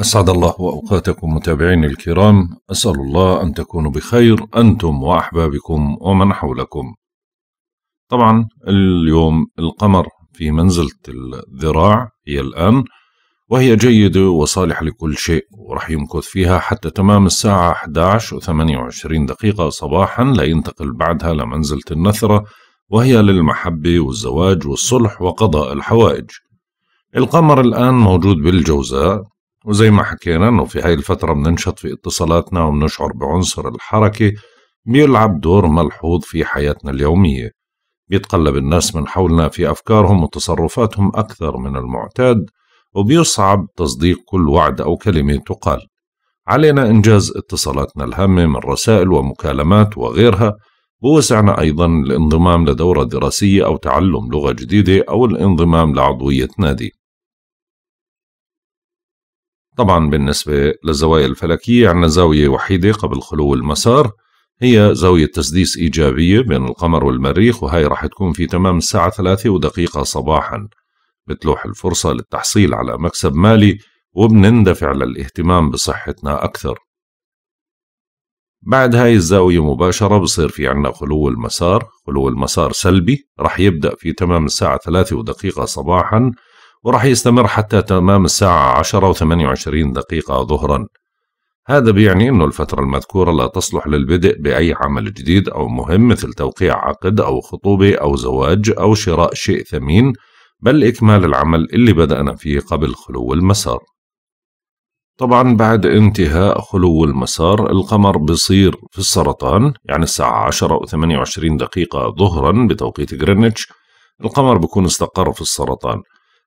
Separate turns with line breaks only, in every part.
أسعد الله وأوقاتكم متابعيني الكرام أسأل الله أن تكونوا بخير أنتم وأحبابكم ومن حولكم طبعا اليوم القمر في منزلة الذراع هي الآن وهي جيدة وصالحة لكل شيء ورح يمكث فيها حتى تمام الساعة 11 و 28 دقيقة صباحا لينتقل بعدها لمنزلة النثرة وهي للمحبة والزواج والصلح وقضاء الحوائج القمر الآن موجود بالجوزاء وزي ما حكينا انه في هاي الفترة بننشط في اتصالاتنا وبنشعر بعنصر الحركة بيلعب دور ملحوظ في حياتنا اليومية بيتقلب الناس من حولنا في أفكارهم وتصرفاتهم أكثر من المعتاد وبيصعب تصديق كل وعد أو كلمة تقال علينا إنجاز اتصالاتنا الهامة من رسائل ومكالمات وغيرها بوسعنا أيضا الانضمام لدورة دراسية أو تعلم لغة جديدة أو الانضمام لعضوية نادي طبعا بالنسبة للزوايا الفلكية عندنا زاوية وحيدة قبل خلو المسار هي زاوية تسديس إيجابية بين القمر والمريخ وهي رح تكون في تمام الساعة ثلاثة ودقيقة صباحا بتلوح الفرصة للتحصيل على مكسب مالي وبنندفع للاهتمام بصحتنا أكثر بعد هاي الزاوية مباشرة بصير في عنا خلو المسار خلو المسار سلبي رح يبدأ في تمام الساعة ثلاثة ودقيقة صباحا وراح يستمر حتى تمام الساعة عشرة وثمانية وعشرين دقيقة ظهرا هذا بيعني أن الفترة المذكورة لا تصلح للبدء بأي عمل جديد أو مهم مثل توقيع عقد أو خطوبة أو زواج أو شراء شيء ثمين بل إكمال العمل اللي بدأنا فيه قبل خلو المسار طبعا بعد انتهاء خلو المسار القمر بصير في السرطان يعني الساعة 10 و28 دقيقة ظهرا بتوقيت جرينتش القمر بكون استقر في السرطان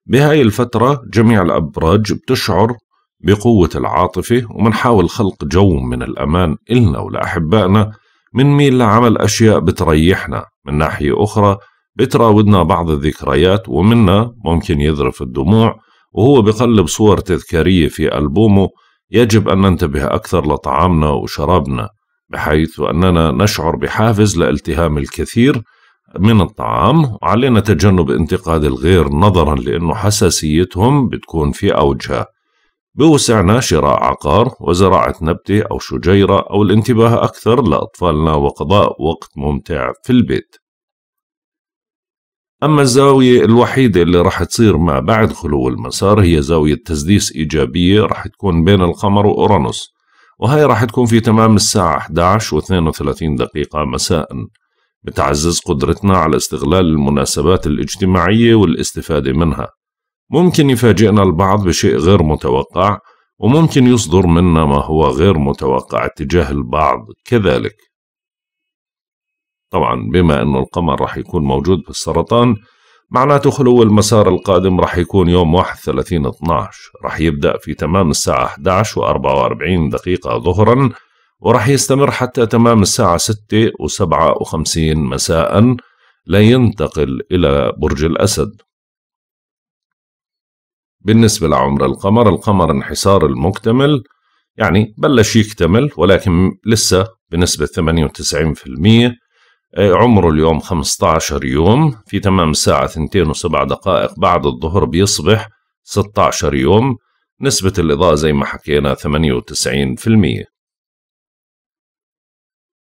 بهاي الفترة جميع الأبراج بتشعر بقوة العاطفة ومنحاول خلق جو من الأمان إلنا ولأحبائنا ميل لعمل أشياء بتريحنا من ناحية أخرى بتراودنا بعض الذكريات ومنا ممكن يذرف الدموع وهو بقلب صور تذكارية في ألبومه يجب أن ننتبه أكثر لطعامنا وشرابنا بحيث أننا نشعر بحافز لالتهام الكثير من الطعام وعلينا تجنب انتقاد الغير نظرا لأنه حساسيتهم بتكون في أوجها بوسعنا شراء عقار وزراعة نبتة أو شجيرة أو الانتباه أكثر لأطفالنا وقضاء وقت ممتع في البيت أما الزاوية الوحيدة اللي راح تصير ما بعد خلو المسار هي زاوية تسديس إيجابية راح تكون بين القمر وأورانوس وهي راح تكون في تمام الساعة 11 و32 دقيقة مساءً بتعزز قدرتنا على استغلال المناسبات الاجتماعية والاستفادة منها ممكن يفاجئنا البعض بشيء غير متوقع وممكن يصدر منا ما هو غير متوقع اتجاه البعض كذلك طبعا بما أنه القمر رح يكون موجود بالسرطان معناته خلو المسار القادم رح يكون يوم 31 12 رح يبدأ في تمام الساعة 11 و 44 دقيقة ظهراً ورح يستمر حتى تمام الساعة ستة وسبعة وخمسين مساء لينتقل إلى برج الأسد بالنسبة لعمر القمر القمر انحسار المكتمل يعني بلش يكتمل ولكن لسه بنسبة 98% آه، عمره اليوم 15 يوم في تمام الساعة 2 و7 دقائق بعد الظهر بيصبح 16 يوم نسبة الإضاءة زي ما حكينا 98%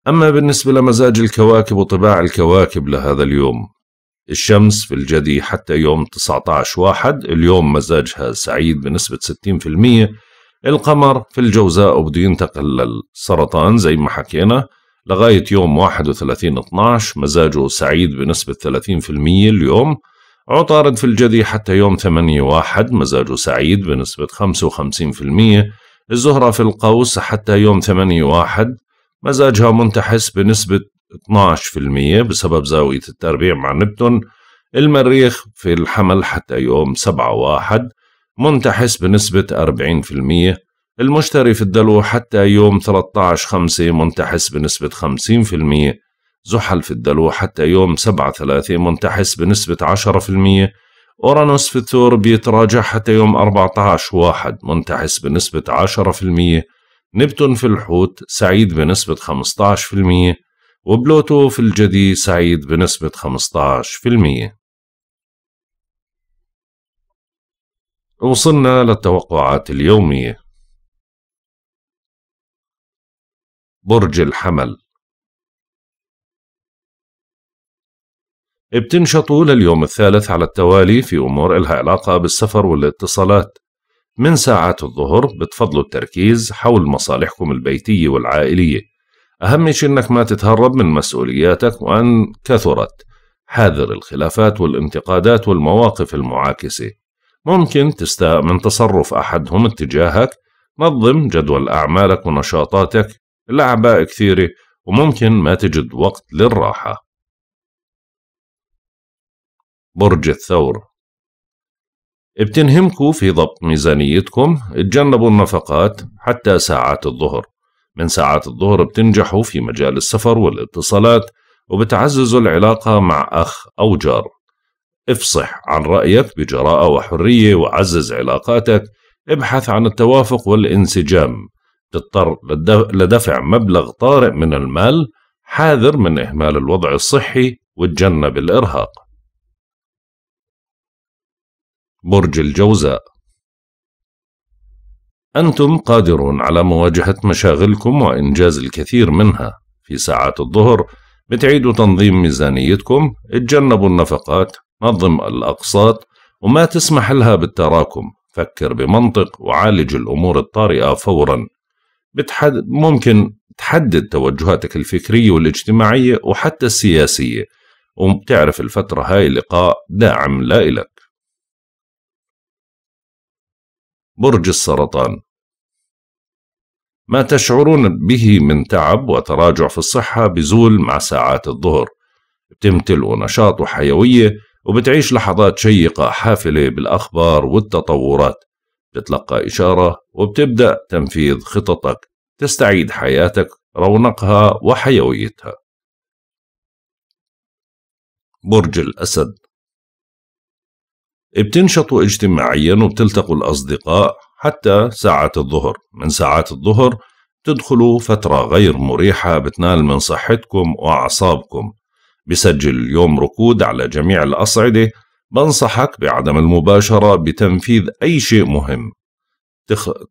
أما بالنسبة لمزاج الكواكب وطباع الكواكب لهذا اليوم الشمس في الجدي حتى يوم 19 واحد اليوم مزاجها سعيد بنسبة 60% القمر في الجوزاء وبده ينتقل للسرطان زي ما حكينا لغاية يوم 31 12 مزاجه سعيد بنسبة 30% اليوم عطارد في الجدي حتى يوم 8 واحد مزاجه سعيد بنسبة 55% الزهرة في القوس حتى يوم 8 واحد مزاجها منتحس بنسبة 12% بسبب زاوية التربيع مع نبتون المريخ في الحمل حتى يوم 7 1 منتحس بنسبة 40% المشتري في الدلو حتى يوم 13 5 منتحس بنسبة 50% زحل في الدلو حتى يوم 7 3 منتحس بنسبة 10% أورانوس في الثور بيتراجع حتى يوم 14 واحد منتحس بنسبة 10% نبتون في الحوت سعيد بنسبة 15% وبلوتو في الجدي سعيد بنسبة 15%
وصلنا للتوقعات اليومية برج الحمل
بتنشطوا لليوم الثالث على التوالي في أمور إلها علاقة بالسفر والاتصالات من ساعات الظهر بتفضلوا التركيز حول مصالحكم البيتية والعائلية أهم شيء أنك ما تتهرب من مسؤولياتك وأن كثرت حاذر الخلافات والانتقادات والمواقف المعاكسة ممكن تستاء من تصرف أحدهم اتجاهك نظم جدول أعمالك ونشاطاتك الأعباء كثيرة وممكن ما تجد وقت للراحة
برج الثور
بتنهمكوا في ضبط ميزانيتكم تجنبوا النفقات حتى ساعات الظهر من ساعات الظهر بتنجحوا في مجال السفر والاتصالات وبتعززوا العلاقة مع أخ أو جار افصح عن رأيك بجراءة وحرية وعزز علاقاتك ابحث عن التوافق والانسجام تضطر لدفع مبلغ طارئ من المال حاذر من إهمال الوضع الصحي وتجنب الإرهاق برج الجوزاء أنتم قادرون على مواجهة مشاغلكم وإنجاز الكثير منها في ساعات الظهر بتعيدوا تنظيم ميزانيتكم اتجنبوا النفقات نظم الأقساط وما تسمح لها بالتراكم فكر بمنطق وعالج الأمور الطارئة فورا بتحد... ممكن تحدد توجهاتك الفكرية والاجتماعية وحتى السياسية وبتعرف الفترة هاي لقاء داعم لإلك
برج السرطان
ما تشعرون به من تعب وتراجع في الصحة بزول مع ساعات الظهر بتمتلئ نشاط وحيوية وبتعيش لحظات شيقة حافلة بالأخبار والتطورات بتتلقى إشارة وبتبدأ تنفيذ خططك تستعيد حياتك رونقها وحيويتها
برج الأسد بتنشطوا
اجتماعيا وبتلتقوا الأصدقاء حتى ساعة الظهر من ساعات الظهر تدخلوا فترة غير مريحة بتنال من صحتكم وأعصابكم بسجل اليوم ركود على جميع الأصعدة بنصحك بعدم المباشرة بتنفيذ أي شيء مهم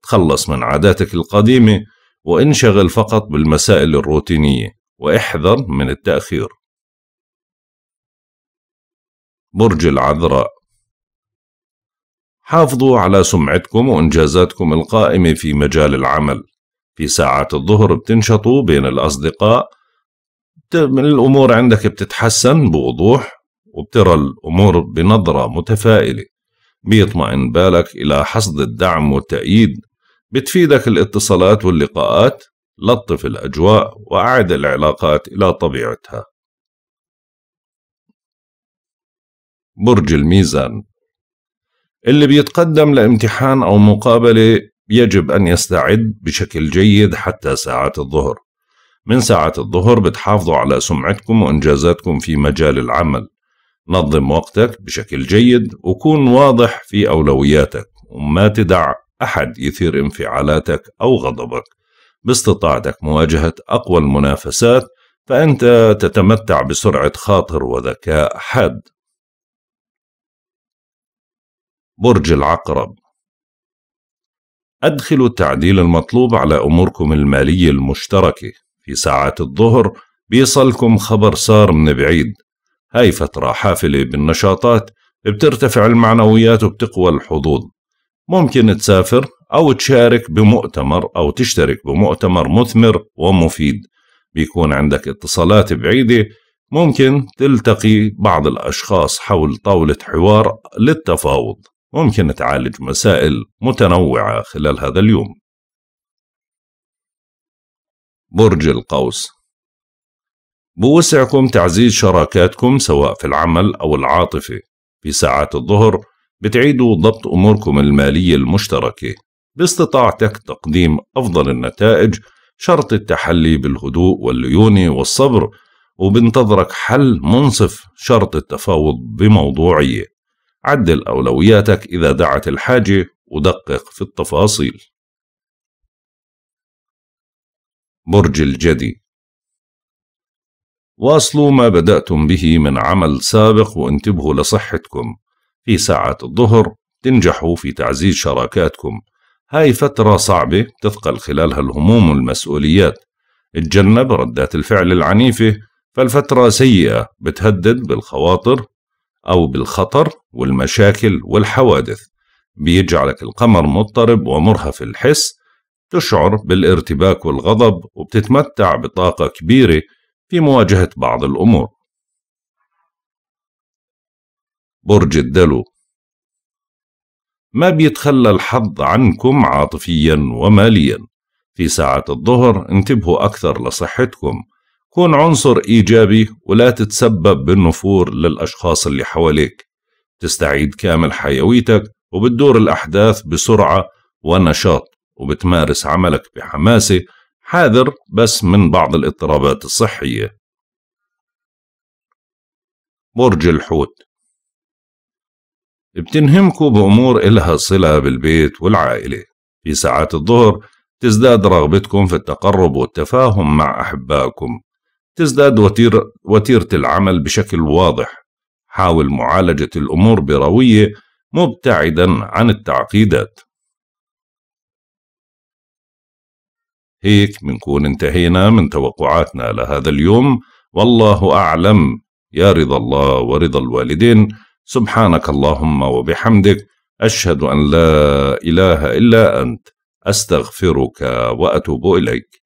تخلص من عاداتك القديمة وانشغل فقط بالمسائل الروتينية واحذر من التأخير
برج العذراء
حافظوا على سمعتكم وإنجازاتكم القائمة في مجال العمل في ساعات الظهر بتنشطوا بين الأصدقاء الأمور عندك بتتحسن بوضوح وبترى الأمور بنظرة متفائلة بيطمئن بالك إلى حصد الدعم والتأييد بتفيدك الاتصالات واللقاءات لطف الأجواء وأعد العلاقات إلى طبيعتها
برج الميزان
اللي بيتقدم لامتحان أو مقابلة يجب أن يستعد بشكل جيد حتى ساعات الظهر من ساعات الظهر بتحافظوا على سمعتكم وإنجازاتكم في مجال العمل نظم وقتك بشكل جيد وكون واضح في أولوياتك وما تدع أحد يثير انفعالاتك أو غضبك باستطاعتك مواجهة أقوى المنافسات فأنت تتمتع بسرعة خاطر وذكاء حاد برج العقرب أدخلوا التعديل المطلوب على أموركم المالية المشتركة في ساعات الظهر بيصلكم خبر صار من بعيد هاي فترة حافلة بالنشاطات بترتفع المعنويات وبتقوى الحظوظ ممكن تسافر أو تشارك بمؤتمر أو تشترك بمؤتمر مثمر ومفيد بيكون عندك اتصالات بعيدة ممكن تلتقي بعض الأشخاص حول طاولة حوار للتفاوض ممكن تعالج مسائل متنوعة خلال هذا اليوم
برج القوس بوسعكم
تعزيز شراكاتكم سواء في العمل أو العاطفة في ساعات الظهر بتعيدوا ضبط أموركم المالية المشتركة باستطاعتك تقديم أفضل النتائج شرط التحلي بالهدوء والليونة والصبر وبنتظرك حل منصف شرط التفاوض بموضوعية عدل أولوياتك إذا دعت الحاجة ودقق في التفاصيل
برج الجدي واصلوا ما
بدأتم به من عمل سابق وانتبهوا لصحتكم في ساعة الظهر تنجحوا في تعزيز شراكاتكم هاي فترة صعبة تثقل خلالها الهموم والمسؤوليات اتجنب ردات الفعل العنيفة فالفترة سيئة بتهدد بالخواطر أو بالخطر والمشاكل والحوادث بيجعلك القمر مضطرب ومرهف الحس تشعر بالارتباك والغضب وبتتمتع بطاقة كبيرة في مواجهة بعض الأمور
برج الدلو
ما بيتخلى الحظ عنكم عاطفيا وماليا في ساعة الظهر انتبهوا أكثر لصحتكم كون عنصر إيجابي ولا تتسبب بالنفور للأشخاص اللي حواليك تستعيد كامل حيويتك وبتدور الأحداث بسرعة ونشاط وبتمارس عملك بحماسة حاذر بس من بعض الاضطرابات الصحية
برج الحوت بتنهمكوا
بأمور إلها صلة بالبيت والعائلة في ساعات الظهر تزداد رغبتكم في التقرب والتفاهم مع أحبائكم تزداد وتيرة, وتيرة العمل بشكل واضح حاول معالجة الأمور بروية
مبتعدا عن التعقيدات
هيك منكون انتهينا من توقعاتنا لهذا اليوم والله أعلم يا رضا الله ورضا الوالدين سبحانك اللهم وبحمدك أشهد أن لا إله إلا أنت أستغفرك وأتوب إليك